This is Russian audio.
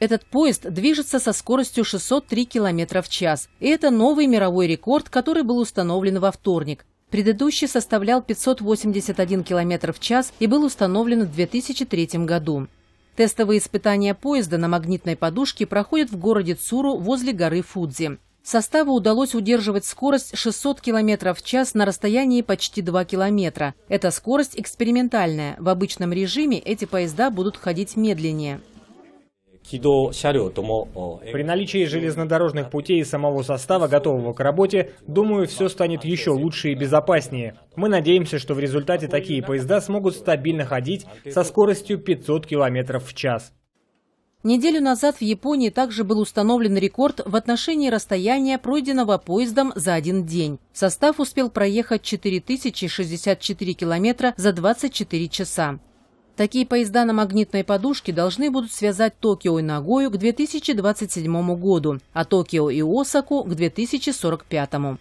Этот поезд движется со скоростью 603 км в час, и это новый мировой рекорд, который был установлен во вторник. Предыдущий составлял 581 км в час и был установлен в 2003 году. Тестовые испытания поезда на магнитной подушке проходят в городе Цуру возле горы Фудзи. Составу удалось удерживать скорость 600 км в час на расстоянии почти 2 км. Эта скорость экспериментальная. В обычном режиме эти поезда будут ходить медленнее. При наличии железнодорожных путей и самого состава, готового к работе, думаю, все станет еще лучше и безопаснее. Мы надеемся, что в результате такие поезда смогут стабильно ходить со скоростью 500 км в час. Неделю назад в Японии также был установлен рекорд в отношении расстояния, пройденного поездом за один день. Состав успел проехать 4064 километра за 24 часа. Такие поезда на магнитной подушке должны будут связать Токио и Нагою к 2027 году, а Токио и Осаку к 2045. году.